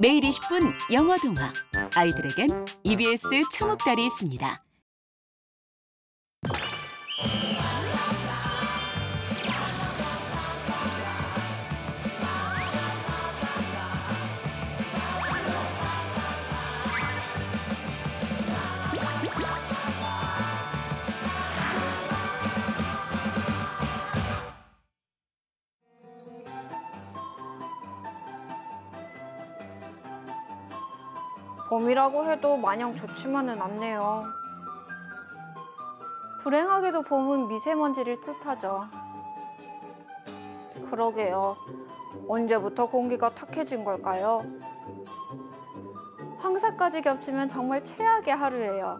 매일 20분 영어 동화. 아이들에겐 EBS 초옥달이 있습니다. 봄이라고 해도 마냥 좋지만은 않네요. 불행하게도 봄은 미세먼지를 뜻하죠. 그러게요. 언제부터 공기가 탁해진 걸까요? 황사까지 겹치면 정말 최악의 하루예요.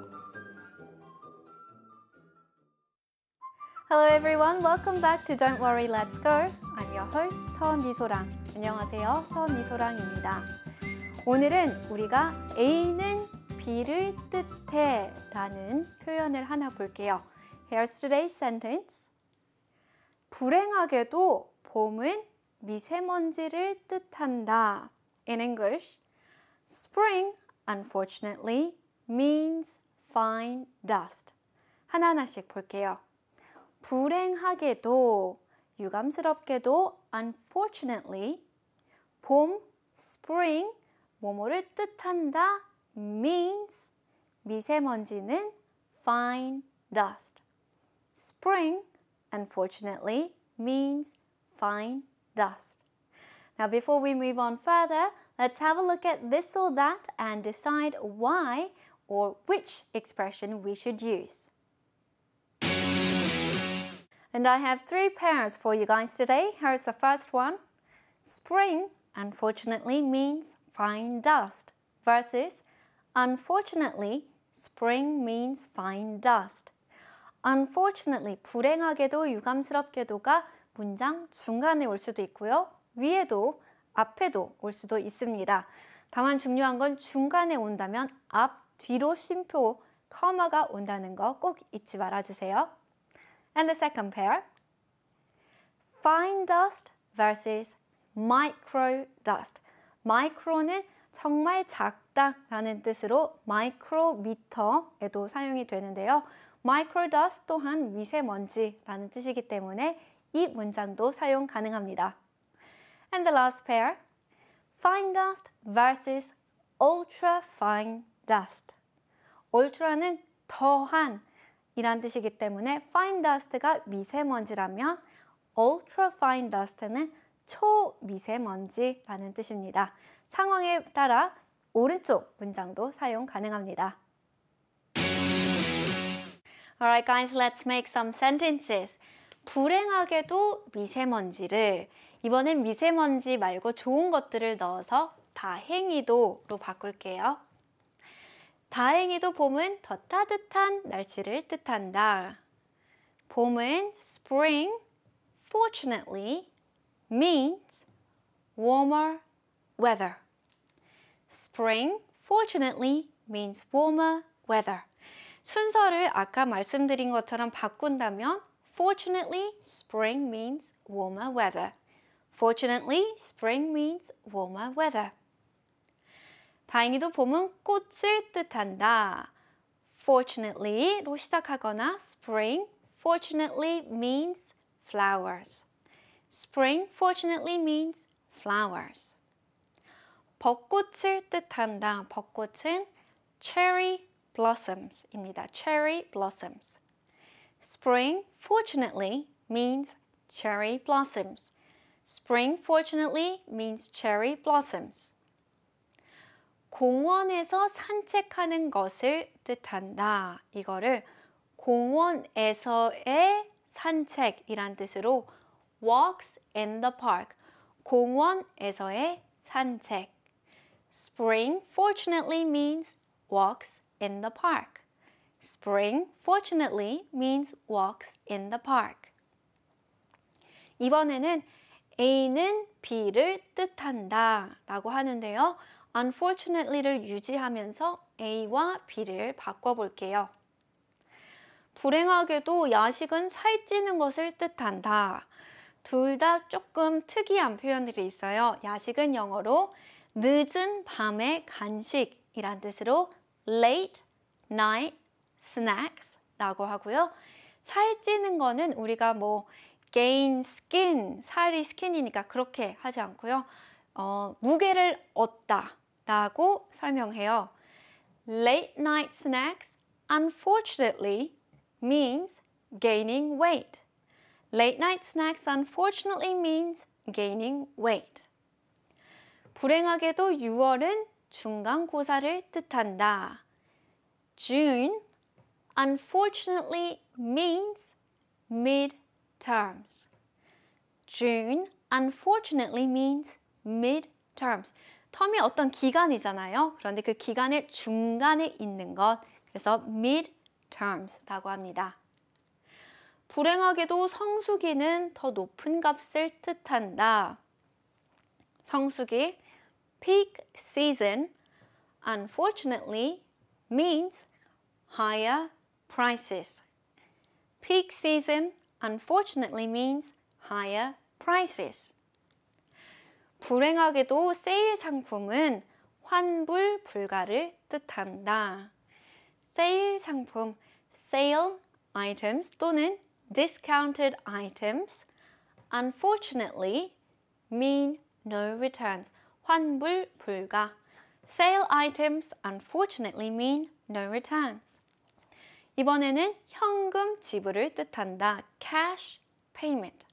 Hello everyone, welcome back to Don't Worry, Let's Go. I'm your host, 서은미소랑. 안녕하세요, 서은미소랑입니다. 오늘은 우리가 A는 B를 뜻해 라는 표현을 하나 볼게요. Here's today's sentence. 불행하게도 봄은 미세먼지를 뜻한다. In English, spring unfortunately means fine dust. 하나하나씩 볼게요. 불행하게도 유감스럽게도 unfortunately 봄 spring 뭐뭐를 뜻한다 means 미세먼지는 fine dust. Spring, unfortunately, means fine dust. Now, before we move on further, let's have a look at this or that and decide why or which expression we should use. And I have three pairs for you guys today. Here's the first one. Spring, unfortunately, means fine dust versus unfortunately spring means fine dust. unfortunately 불행하게도 유감스럽게도가 문장 중간에 올 수도 있고요. 위에도 앞에도 올 수도 있습니다. 다만 중요한 건 중간에 온다면 앞, 뒤로 쉼표, 커마가 온다는 거 꼭 잊지 말아주세요. And the second pair. Fine dust versus micro dust. 마이크로는 정말 작다라는 뜻으로 마이크로미터에도 사용이 되는데요. 마이크로더스 또한 미세먼지라는 뜻이기 때문에 이 문장도 사용 가능합니다. And the last pair, fine dust versus ultra fine dust. ultra는 더한 이란 뜻이기 때문에 fine dust가 미세먼지라면 ultra fine dust는 초미세먼지라는 뜻입니다. 상황에 따라 오른쪽 문장도 사용 가능합니다. Alright guys, let's make some sentences. 불행하게도 미세먼지를 이번엔 미세먼지 말고 좋은 것들을 넣어서 다행히도로 바꿀게요. 다행히도 봄은 더 따뜻한 날씨를 뜻한다. 봄은 spring, fortunately, means warmer weather. Spring, fortunately, means warmer weather. 순서를 아까 말씀드린 것처럼 바꾼다면 Fortunately, spring means warmer weather. Fortunately, spring means warmer weather. 다행히도 봄은 꽃을 뜻한다. Fortunately로 시작하거나 spring, fortunately means flowers. Spring fortunately means flowers. 벚꽃을 뜻한다. 벚꽃은 cherry blossoms입니다. cherry blossoms. Spring fortunately means cherry blossoms. Spring fortunately means cherry blossoms. 공원에서 산책하는 것을 뜻한다. 이거를 공원에서의 산책이란 뜻으로 walks in the park. 공원에서의 산책. Spring fortunately means walks in the park. Spring fortunately means walks in the park. 이번에는 A는 B를 뜻한다 라고 하는데요. unfortunately를 유지하면서 A와 B를 바꿔볼게요. 불행하게도 야식은 살찌는 것을 뜻한다. 둘다 조금 특이한 표현들이 있어요. 야식은 영어로 늦은 밤의 간식이란 뜻으로 late night snacks 라고 하고요. 살찌는 거는 우리가 뭐 gain skin, 살이 스킨이니까 그렇게 하지 않고요. 어, 무게를 얻다 라고 설명해요. Late night snacks unfortunately means gaining weight. Late night snacks unfortunately means gaining weight. 불행하게도 6월은 중간고사를 뜻한다. June unfortunately means midterms. June unfortunately means midterms. 텀이 어떤 기간이잖아요. 그런데 그 기간의 중간에 있는 것. 그래서 midterms라고 합니다. 불행하게도 성수기는 더 높은 값을 뜻한다. 성수기 peak season unfortunately means higher prices. Peak season unfortunately means higher prices. 불행하게도 세일 상품은 환불 불가를 뜻한다. 세일 상품, sale items 또는 discounted items unfortunately mean no returns. 환불 불가. Sale items unfortunately mean no returns. 이번에는 현금 지불을 뜻한다. cash payment.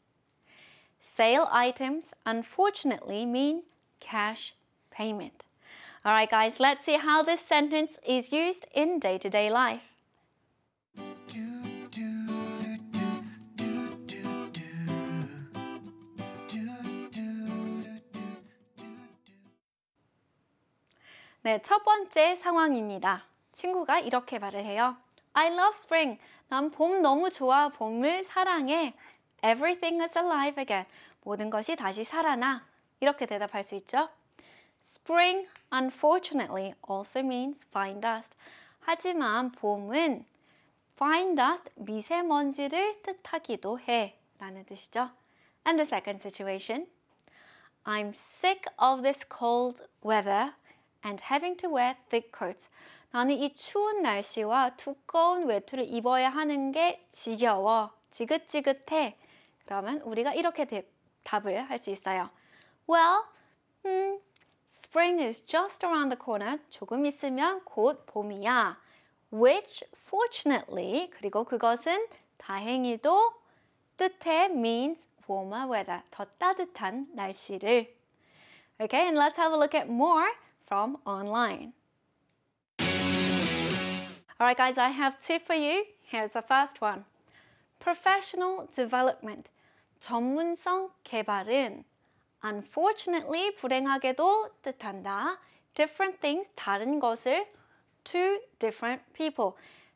Sale items unfortunately mean cash payment. Alright guys, let's see how this sentence is used in day-to-day -day life. 네, 첫 번째 상황입니다. 친구가 이렇게 말을 해요. I love spring. 난 봄 너무 좋아. 봄을 사랑해. Everything is alive again. 모든 것이 다시 살아나. 이렇게 대답할 수 있죠. Spring, unfortunately, also means fine dust. 하지만 봄은 fine dust, 미세먼지를 뜻하기도 해. 라는 뜻이죠. And the second situation. I'm sick of this cold weather. and having to wear thick coats. 나는 이 추운 날씨와 두꺼운 외투를 입어야 하는 게 지겨워, 지긋지긋해. 그러면 우리가 이렇게 대, 답을 할 수 있어요. Well, hmm, spring is just around the corner. 조금 있으면 곧 봄이야. Which fortunately, 그리고 그것은 다행히도 뜻해 means warmer weather, 더 따뜻한 날씨를. Okay, and let's have a look at more. from online. Alright guys, I have two for you. Here's the first one. Professional development, 전문성 개발은 unfortunately, 불행하게도 뜻한다. different things, 다른 것을 to different people,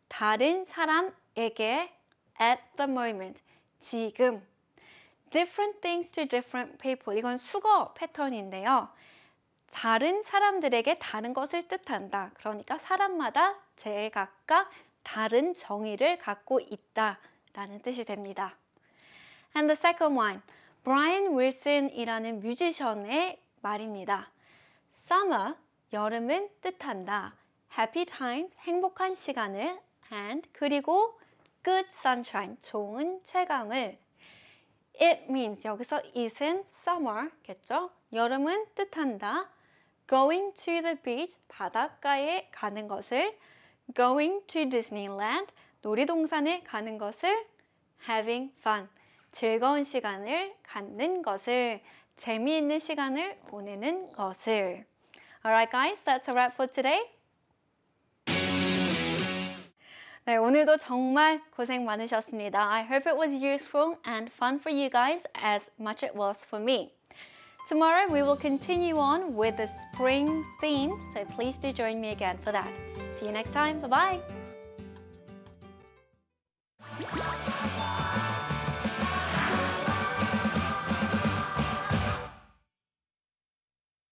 다른 사람에게 at the moment, 지금 different things to different people, 이건 수거 패턴인데요. 다른 사람들에게 다른 것을 뜻한다. 그러니까 사람마다 제각각 다른 정의를 갖고 있다. 라는 뜻이 됩니다. And the second one, Brian Wilson이라는 뮤지션의 말입니다. Summer, 여름은 뜻한다. Happy times, 행복한 시간을 and 그리고 good sunshine, 좋은 채광을 It means 여기서 it은 summer겠죠? 여름은 뜻한다. going to the beach, 바닷가에 가는 것을 going to Disneyland, 놀이동산에 가는 것을 having fun, 즐거운 시간을 갖는 것을 재미있는 시간을 보내는 것을 Alright guys, that's a wrap for today. 네, 오늘도 정말 고생 많으셨습니다. I hope it was useful and fun for you guys as much it was for me. Tomorrow we will continue on with the spring theme, so please do join me again for that. See you next time. Bye bye.